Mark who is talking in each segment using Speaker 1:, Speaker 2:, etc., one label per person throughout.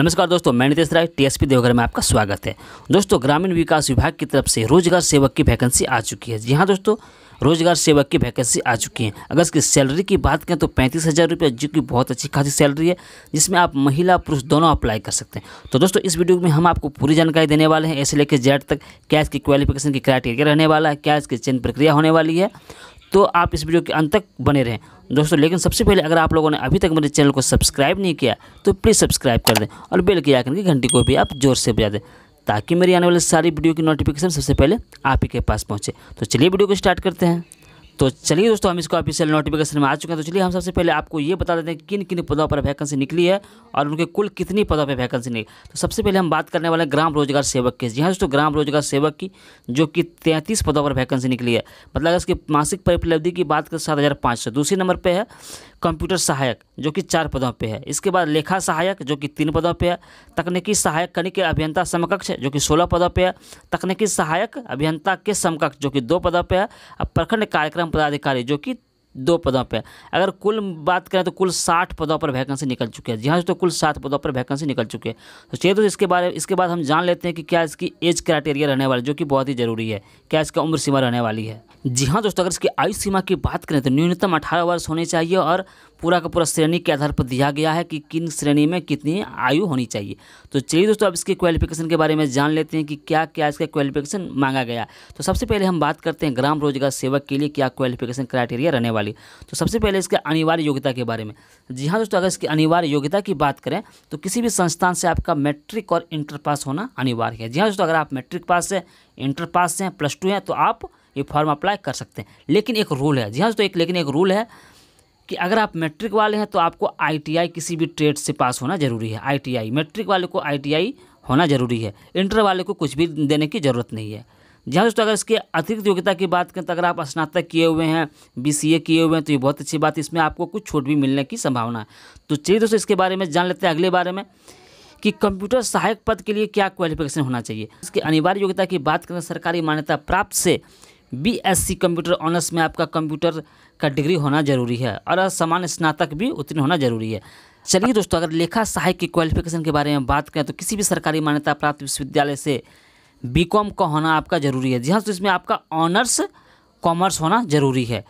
Speaker 1: नमस्कार दोस्तों मैं नितेश राय पी देवघर में आपका स्वागत है दोस्तों ग्रामीण विकास विभाग की तरफ से रोजगार सेवक की वैकेंसी आ चुकी है जी हाँ दोस्तों रोजगार सेवक की वैकेंसी आ चुकी है अगर इसकी सैलरी की बात करें तो पैंतीस हज़ार रुपये जो कि बहुत अच्छी खासी सैलरी है जिसमें आप महिला पुरुष दोनों अप्लाई कर सकते हैं तो दोस्तों इस वीडियो में हम आपको पूरी जानकारी देने वाले हैं ऐसे लेकर जेड तक क्या इसकी क्वालिफिकेशन की क्राइटेरिया रहने वाला है क्या इसकी चयन प्रक्रिया होने वाली है तो आप इस वीडियो के अंत तक बने रहें दोस्तों लेकिन सबसे पहले अगर आप लोगों ने अभी तक मेरे चैनल को सब्सक्राइब नहीं किया तो प्लीज़ सब्सक्राइब कर दें और बेल के आकर की घंटी को भी आप जोर से बजा दें ताकि मेरी आने वाली सारी वीडियो की नोटिफिकेशन सबसे पहले आप ही के पास पहुँचे तो चलिए वीडियो को स्टार्ट करते हैं तो चलिए दोस्तों हम इसको ऑफिशियल नोटिफिकेशन में आ चुके हैं तो चलिए हम सबसे पहले आपको ये बता देते हैं किन किन पदों पर वैकेंसी निकली है और उनके कुल कितनी पदों पर वैकेंसी निकली तो सबसे पहले हम बात करने वाले ग्राम रोजगार सेवक की जी हाँ दोस्तों ग्राम रोजगार सेवक की जो कि तैंतीस पदों पर वैकेंसी निकली है मतलब इसकी मासिक उपलब्धि की बात करें सात दूसरे नंबर पर है कंप्यूटर सहायक जो कि चार पदों पे है इसके बाद लेखा सहायक जो कि तीन पदों पे है तकनीकी सहायक कनिक अभियंता समकक्ष जो कि सोलह पदों पे है तकनीकी सहायक अभियंता के समकक्ष जो कि दो पदों पे है और प्रखंड कार्यक्रम पदाधिकारी जो कि दो पदों पर अगर कुल बात करें तो कुल साठ पदों पर वैकेंसी निकल चुकी है जी हाँ तो कुल सात पदों पर वैकेंसी निकल चुकी है तो चलिए तो इसके बारे इसके बाद हम जान लेते हैं कि क्या इसकी एज क्राइटेरिया रहने वाली जो कि बहुत ही ज़रूरी है क्या इसका उम्र सीमा रहने वाली है जी हाँ दोस्तों अगर इसकी आयु सीमा की बात करें तो न्यूनतम अठारह वर्ष होने चाहिए और पूरा का पूरा श्रेणी के आधार पर दिया गया है कि किन श्रेणी में कितनी आयु होनी चाहिए तो चलिए दोस्तों अब इसके क्वालिफिकेशन के बारे में जान लेते हैं कि क्या क्या इसका क्वालिफिकेशन मांगा गया तो सबसे पहले हम बात करते हैं ग्राम रोजगार सेवक के लिए क्या क्वालिफिकेशन क्राइटेरिया रहने वाली तो सबसे पहले इसके अनिवार्य योग्यता के बारे में जी हाँ दोस्तों अगर इसकी अनिवार्य योग्यता की बात करें तो किसी भी संस्थान से आपका मैट्रिक और इंटर पास होना अनिवार्य है जी हाँ दोस्तों अगर आप मैट्रिक पास हैं इंटर पास हैं प्लस टू हैं तो आप ये फॉर्म अप्लाई कर सकते हैं लेकिन एक रूल है जी हाँ तो एक लेकिन एक रूल है कि अगर आप मैट्रिक वाले हैं तो आपको आईटीआई किसी भी ट्रेड से पास होना जरूरी है आईटीआई मैट्रिक वाले को आईटीआई होना जरूरी है इंटर वाले को कुछ भी देने की ज़रूरत नहीं है जी हाँ दोस्तों अगर इसके अतिरिक्त योग्यता की बात करें तो अगर आप स्नातक किए हुए हैं बीसीए किए हुए हैं तो ये बहुत अच्छी बात है इसमें आपको कुछ छूट भी मिलने की संभावना है तो चलिए दोस्तों इसके बारे में जान लेते हैं अगले बारे में कि कंप्यूटर सहायक पद के लिए क्या क्वालिफिकेशन होना चाहिए इसके अनिवार्य योग्यता की बात करें सरकारी मान्यता प्राप्त से बीएससी कंप्यूटर ऑनर्स में आपका कंप्यूटर का डिग्री होना जरूरी है और सामान्य स्नातक भी उत्तीर्ण होना जरूरी है चलिए दोस्तों अगर लेखा सहायक की क्वालिफिकेशन के बारे में बात करें तो किसी भी सरकारी मान्यता प्राप्त विश्वविद्यालय से बीकॉम का होना आपका जरूरी है जी हाँ तो इसमें आपका ऑनर्स कॉमर्स होना जरूरी है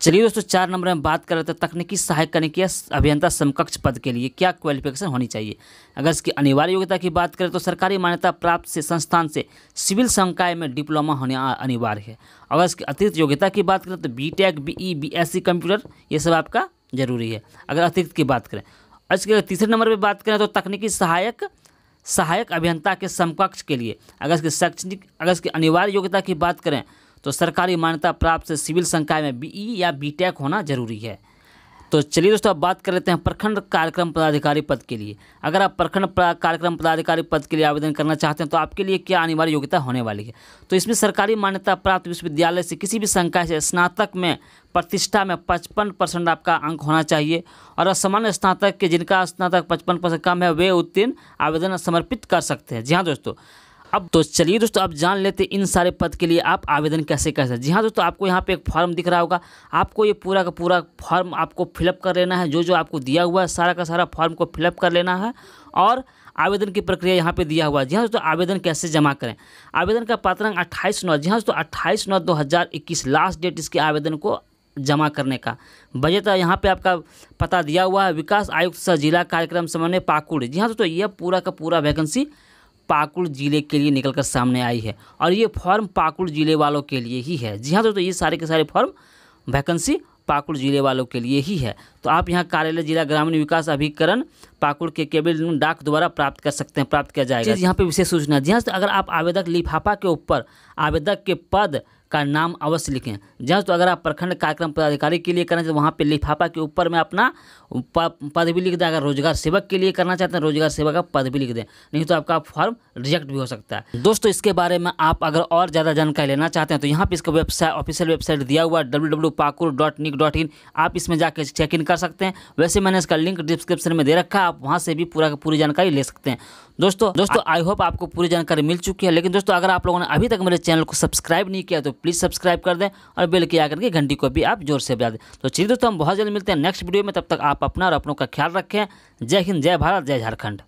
Speaker 1: चलिए दोस्तों चार नंबर में बात कर रहे थे तकनीकी सहायक कनिकीय अभियंता समकक्ष पद के लिए क्या क्वालिफिकेशन होनी चाहिए अगर इसकी अनिवार्य योग्यता की बात करें तो सरकारी मान्यता प्राप्त से संस्थान से सिविल संकाय में डिप्लोमा होना अनिवार्य है अगर इसकी अतिरिक्त योग्यता की बात करें तो B tech B E B S C computer ये सब आपका जरूरी है अगर अतिरिक्त की बात करें और इसके तीसरे नंबर पर बात करें तो तकनीकी सहायक सहायक अभियंता के समकक्ष के लिए अगर इसकी शैक्षणिक अगर इसकी अनिवार्य योग्यता की बात करें तो सरकारी मान्यता प्राप्त सिविल संकाय में बीई e या बीटेक e होना जरूरी है तो चलिए दोस्तों अब बात कर लेते हैं प्रखंड कार्यक्रम पदाधिकारी पद के लिए अगर आप प्रखंड कार्यक्रम पदाधिकारी पद के लिए आवेदन करना चाहते हैं तो आपके लिए क्या अनिवार्य योग्यता होने वाली है तो इसमें सरकारी मान्यता प्राप्त विश्वविद्यालय से किसी भी संकाय से स्नातक में प्रतिष्ठा में पचपन परसेंट आपका अंक होना चाहिए और असामान्य स्नातक के जिनका स्नातक पचपन परसेंट कम है वे उत्तीर्ण आवेदन समर्पित कर सकते हैं जी हाँ दोस्तों अब तो चलिए दोस्तों आप जान लेते इन सारे पद के लिए आप आवेदन कैसे कर सकते हैं जी हाँ दोस्तों आपको यहाँ पे एक फॉर्म दिख रहा होगा आपको ये पूरा का पूरा फॉर्म आपको फिलअप कर लेना है जो जो आपको दिया हुआ है सारा का सारा फॉर्म को फिलअप कर लेना है और आवेदन की प्रक्रिया यहाँ पे दिया हुआ है जी हाँ दोस्तों आवेदन कैसे जमा करें आवेदन का पात्रंक अट्ठाईस नौ जी हाँ दोस्तों अट्ठाईस नौ दो लास्ट डेट इसके आवेदन को जमा करने का बजट यहाँ पे आपका पता दिया हुआ है विकास आयुक्त सह जिला कार्यक्रम समन्वय पाकुड़ जी हाँ दोस्तों यह पूरा का पूरा वैकेंसी पाकुड़ ज़िले के लिए निकलकर सामने आई है और ये फॉर्म पाकुड़ ज़िले वालों के लिए ही है जी हाँ दोस्तों ये सारे के सारे फॉर्म वैकेंसी पाकुड़ जिले वालों के लिए ही है तो आप यहाँ कार्यालय जिला ग्रामीण विकास अभिकरण पाकुड़ के केबल डाक द्वारा प्राप्त कर सकते हैं प्राप्त किया जाएगा यहाँ पे विशेष सूचना जी हाँ तो अगर आप आवेदक लिफाफा के ऊपर आवेदक के पद का नाम अवश्य लिखें जहाँ तो अगर आप प्रखंड कार्यक्रम पदाधिकारी के लिए करना चाहते हैं वहाँ पर लिफाफा के ऊपर में अपना पद भी लिख दें अगर रोजगार सेवक के लिए करना चाहते हैं रोजगार सेवक का पद भी लिख दें नहीं तो आपका फॉर्म रिजेक्ट भी हो सकता है दोस्तों इसके बारे में आप अगर और ज़्यादा जानकारी लेना चाहते हैं तो यहाँ पर इसका वेबसाइट ऑफिशियल वेबसाइट दिया हुआ डब्ल्यू आप इसमें जाकर चेक इन कर सकते हैं वैसे मैंने इसका लिंक डिस्क्रिप्शन में दे रखा है आप वहाँ से भी पूरा पूरी जानकारी ले सकते हैं दोस्तों दोस्तों आई होप आपको पूरी जानकारी मिल चुकी है लेकिन दोस्तों अगर आप लोगों ने अभी तक मेरे चैनल को सब्सक्राइब नहीं किया तो प्लीज़ सब्सक्राइब कर दें और बेल की आकर के घंटी को भी आप जोर से बजा दें तो चलिए दोस्तों हम बहुत जल्द मिलते हैं नेक्स्ट वीडियो में तब तक आप अपना और अपनों का ख्याल रखें जय हिंद जय भारत जय झारखंड